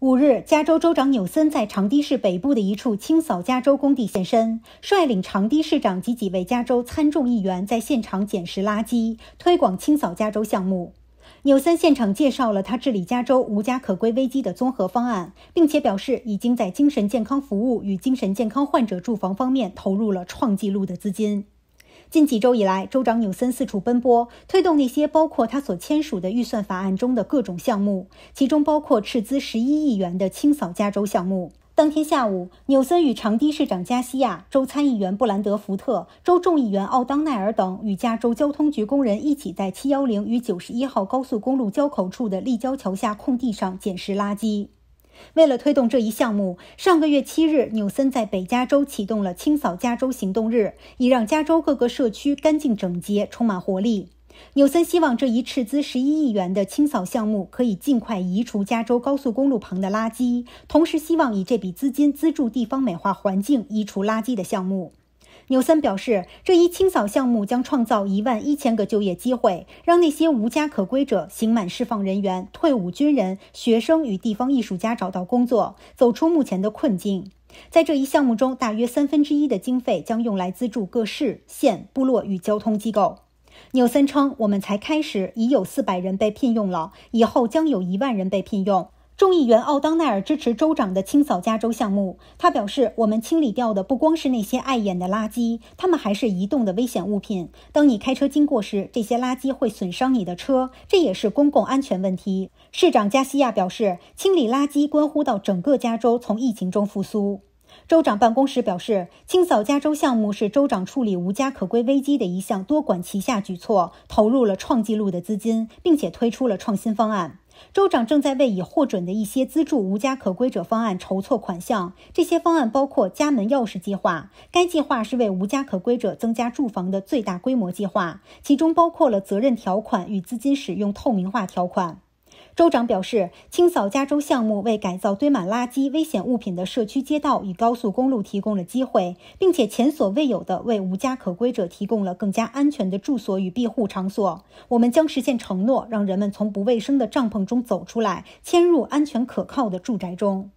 五日，加州州长纽森在长堤市北部的一处清扫加州工地现身，率领长堤市长及几位加州参众议员在现场捡拾垃圾，推广清扫加州项目。纽森现场介绍了他治理加州无家可归危机的综合方案，并且表示已经在精神健康服务与精神健康患者住房方面投入了创纪录的资金。近几周以来，州长纽森四处奔波，推动那些包括他所签署的预算法案中的各种项目，其中包括斥资十一亿元的清扫加州项目。当天下午，纽森与长堤市长加西亚、州参议员布兰德、福特州众议员奥当奈尔等，与加州交通局工人一起，在七幺零与九十一号高速公路交口处的立交桥下空地上捡拾垃圾。为了推动这一项目，上个月七日，纽森在北加州启动了“清扫加州行动日”，以让加州各个社区干净整洁、充满活力。纽森希望这一斥资十一亿元的清扫项目可以尽快移除加州高速公路旁的垃圾，同时希望以这笔资金资助地方美化环境、移除垃圾的项目。纽森表示，这一清扫项目将创造一万一千个就业机会，让那些无家可归者、刑满释放人员、退伍军人、学生与地方艺术家找到工作，走出目前的困境。在这一项目中，大约三分之一的经费将用来资助各市、县、部落与交通机构。纽森称：“我们才开始，已有四百人被聘用了，以后将有一万人被聘用。”众议员奥当奈尔支持州长的清扫加州项目。他表示：“我们清理掉的不光是那些碍眼的垃圾，他们还是移动的危险物品。当你开车经过时，这些垃圾会损伤你的车，这也是公共安全问题。”市长加西亚表示：“清理垃圾关乎到整个加州从疫情中复苏。”州长办公室表示，清扫加州项目是州长处理无家可归危机的一项多管齐下举措，投入了创纪录的资金，并且推出了创新方案。州长正在为已获准的一些资助无家可归者方案筹措款项。这些方案包括“家门钥匙”计划，该计划是为无家可归者增加住房的最大规模计划，其中包括了责任条款与资金使用透明化条款。州长表示，清扫加州项目为改造堆满垃圾、危险物品的社区街道与高速公路提供了机会，并且前所未有的为无家可归者提供了更加安全的住所与庇护场所。我们将实现承诺，让人们从不卫生的帐篷中走出来，迁入安全可靠的住宅中。